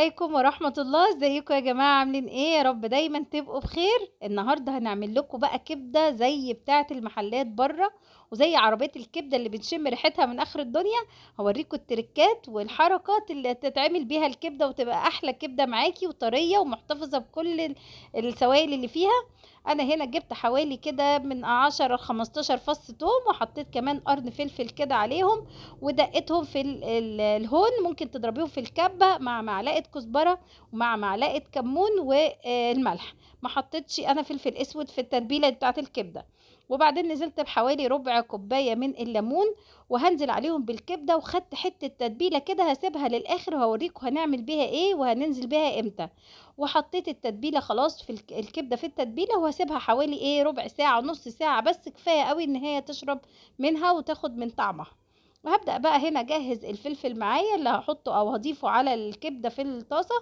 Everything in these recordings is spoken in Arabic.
عليكم ورحمة الله ازيكم يا جماعة عاملين ايه يا رب دايما تبقوا بخير النهاردة هنعمل لكم بقى كبدة زي بتاعة المحلات بره وزي عربية الكبدة اللي بتشم ريحتها من آخر الدنيا هوريكم التركات والحركات اللي تتعمل بيها الكبدة وتبقى أحلى كبدة معاكي وطرية ومحتفظة بكل السوائل اللي فيها انا هنا جبت حوالي كده من 10 ل 15 فص توم وحطيت كمان قرن فلفل كده عليهم ودقتهم في الهون ممكن تضربيهم في الكبه مع معلقه كزبره ومع معلقه كمون والملح ما حطيتش انا فلفل اسود في التتبيله بتاعه الكبده وبعدين نزلت بحوالي ربع كوباية من الليمون وهنزل عليهم بالكبدة وخدت حتة تتبيلة كده هسيبها للآخر وهوريكم هنعمل بيها ايه وهننزل بيها امتى وحطيت التتبيلة خلاص في الكبدة في التتبيلة وهسيبها حوالي ايه ربع ساعة ونص ساعة بس كفاية قوي ان هي تشرب منها وتاخد من طعمها وهبدأ بقى هنا اجهز الفلفل معايا اللي هحطه او هضيفه على الكبدة في الطاسة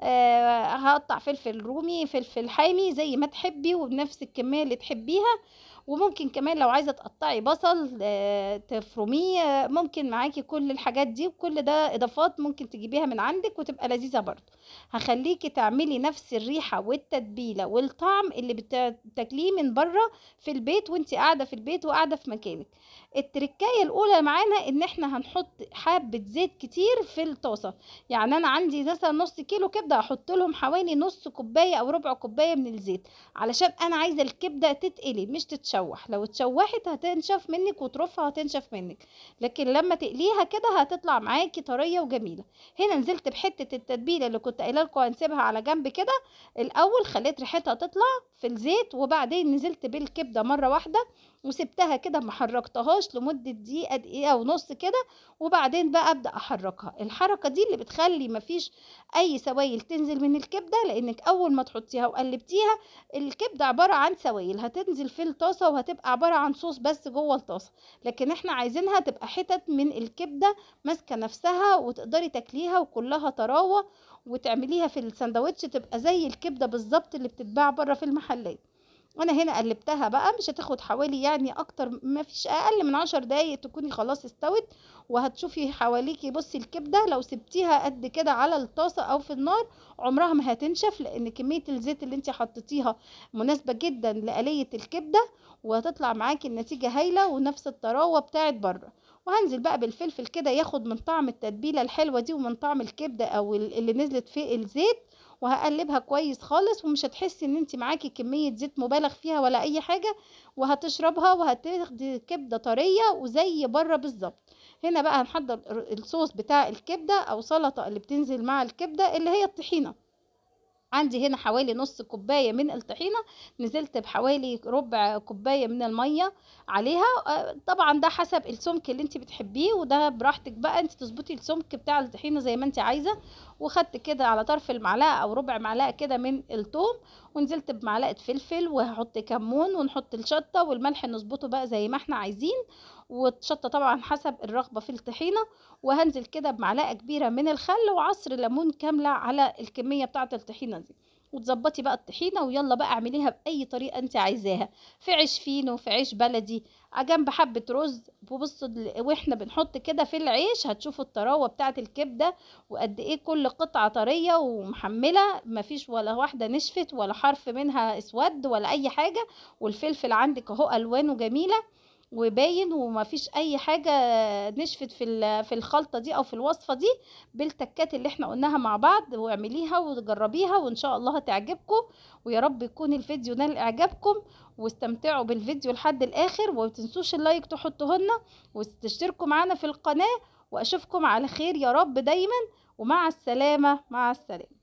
آه هقطع فلفل رومي فلفل حامي زي ما تحبي وبنفس الكمية اللي تحبيها وممكن كمان لو عايزة تقطعي بصل آه تفرميه ممكن معاكي كل الحاجات دي وكل ده اضافات ممكن تجيبيها من عندك وتبقى لذيذة برضو هخليكي تعملي نفس الريحة والتتبيلة والطعم اللي بتاكليه من بره في البيت وانت قاعدة في البيت وقاعدة في مكانك التركاية الاولى معانا ان احنا هنحط حبه زيت كتير في الطاسه يعني انا عندي مثلا نص كيلو كبده هحط لهم حوالي نص كوبايه او ربع كوبايه من الزيت علشان انا عايزه الكبده تتقلي مش تتشوح لو اتشوحت هتنشف منك وترفها هتنشف منك لكن لما تقليها كده هتطلع معاكي طريه وجميله هنا نزلت بحته التتبيله اللي كنت قايله لكم هنسيبها على جنب كده الاول خليت ريحتها تطلع في الزيت وبعدين نزلت بالكبده مره واحده وسبتها كده ما حركتهاش لمده دقيقه دقيقه ونص كده وبعدين بقى ابدا احركها الحركه دي اللي بتخلي مفيش اي سوائل تنزل من الكبده لانك اول ما تحطيها وقلبتيها الكبده عباره عن سوائل هتنزل في الطاسه وهتبقى عباره عن صوص بس جوه الطاسه لكن احنا عايزينها تبقى حتت من الكبده ماسكه نفسها وتقدري تاكليها وكلها طراوه وتعمليها في السندوتش تبقى زي الكبده بالظبط اللي بتتباع بره في المحلات وانا هنا قلبتها بقى مش هتاخد حوالي يعني اكتر ما فيش اقل من عشر دقايق تكوني خلاص استوت وهتشوفي حواليكي بصي الكبده لو سبتيها قد كده على الطاسه او في النار عمرها ما هتنشف لان كميه الزيت اللي انت حطيتيها مناسبه جدا لآليه الكبده وهتطلع معاكي النتيجه هايله ونفس الطراوه بتاعت بره وهنزل بقى بالفلفل كده ياخد من طعم التتبيله الحلوه دي ومن طعم الكبده او اللي نزلت في الزيت وهقلبها كويس خالص ومش هتحسي ان انت معاكي كميه زيت مبالغ فيها ولا اي حاجه وهتشربها وهتاخدي كبده طريه وزي بره بالظبط هنا بقى هنحضر الصوص بتاع الكبده او سلطه اللي بتنزل مع الكبده اللي هي الطحينه عندي هنا حوالي نص كوباية من الطحينة نزلت بحوالي ربع كوباية من المية عليها آه، طبعا ده حسب السمك اللي انت بتحبيه وده براحتك بقى انت تظبطي السمك بتاع الطحينة زي ما انت عايزة وخدت كده على طرف المعلقة او ربع معلقة كده من الثوم ونزلت بمعلقة فلفل وهحط كمون ونحط الشطة والملح نظبطه بقى زي ما احنا عايزين والشطة طبعا حسب الرغبة في الطحينة وهنزل كده بمعلقة كبيرة من الخل وعصر ليمون كاملة على الكمية بتاعة الطحينة دي وتظبطي بقى الطحينه ويلا بقى اعمليها باي طريقه انت عايزاها في عيش فينو في عيش بلدي جنب حبه رز وبصوا واحنا بنحط كده في العيش هتشوفوا الطراوه بتاعه الكبده وقد ايه كل قطعه طريه ومحمله مفيش ولا واحده نشفت ولا حرف منها اسود ولا اي حاجه والفلفل عندك اهو الوانه جميله وباين ومفيش اي حاجه نشفت في في الخلطه دي او في الوصفه دي بالتكات اللي احنا قلناها مع بعض واعمليها وجربيها وان شاء الله هتعجبكم ويا رب يكون الفيديو نال اعجابكم واستمتعوا بالفيديو لحد الاخر ومتنسوش اللايك تحطوه لنا وتشتركوا معانا في القناه واشوفكم على خير يا رب دايما ومع السلامه مع السلامه